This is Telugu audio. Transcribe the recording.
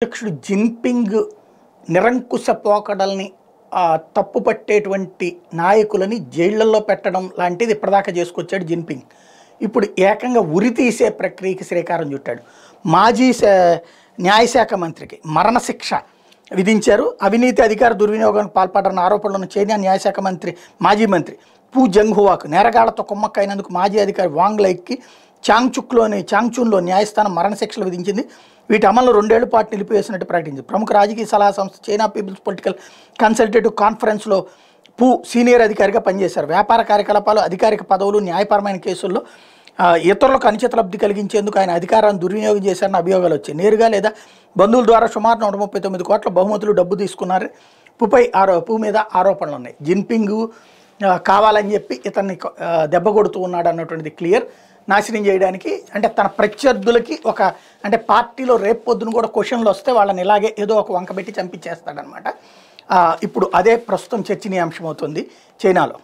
అధ్యక్షుడు జిన్పింగ్ నిరంకుశ పోకడల్ని తప్పు పట్టేటువంటి నాయకులని జైళ్లలో పెట్టడం లాంటిది ఇప్పటిదాకా చేసుకొచ్చాడు జిన్పింగ్ ఇప్పుడు ఏకంగా ఉరి తీసే ప్రక్రియకి శ్రీకారం చుట్టాడు మాజీ న్యాయశాఖ మంత్రికి మరణశిక్ష విధించారు అవినీతి అధికార దుర్వినియోగానికి పాల్పడిన ఆరోపణలను చైనా న్యాయశాఖ మంత్రి మాజీ మంత్రి పూ జంగ్హువాకు నేరగాళ్లతో కుమ్మక్కైనందుకు మాజీ అధికారి వాంగ్ లైక్కి చాంగ్చుక్లోని చాంగ్చూన్లో న్యాయస్థానం మరణశిక్షలు విధించింది వీటి అమలు రెండేళ్ల పాటు నిలిపివేసినట్టు ప్రకటించింది ప్రముఖ రాజకీయ సలహా సంస్థ చైనా పీపుల్స్ పొలిటికల్ కన్సల్టేటివ్ కాన్ఫరెన్స్లో పూ సీనియర్ అధికారిగా పనిచేశారు వ్యాపార కార్యకలాపాలు అధికారిక పదవులు న్యాయపరమైన కేసుల్లో ఇతరులకు అనుచిత లబ్ధి కలిగించేందుకు ఆయన అధికారాన్ని దుర్వినియోగం చేశారని అభియోగాలు వచ్చాయి నేరుగా లేదా బంధువుల ద్వారా సుమారు నూట ముప్పై తొమ్మిది కోట్ల బహుమతులు డబ్బు తీసుకున్నారు పుపై ఆరో పూ మీద ఆరోపణలు ఉన్నాయి జిన్పింగ్ కావాలని చెప్పి ఇతన్ని దెబ్బ కొడుతూ ఉన్నాడు అన్నటువంటిది క్లియర్ నాశనం చేయడానికి అంటే తన ప్రత్యర్థులకి ఒక అంటే పార్టీలో రేపు పొద్దున కూడా క్వశ్చన్లు వస్తే వాళ్ళని ఇలాగే ఏదో ఒక వంకబెట్టి చంపించేస్తాడనమాట ఇప్పుడు అదే ప్రస్తుతం చర్చనీయాంశం అవుతుంది చైనాలో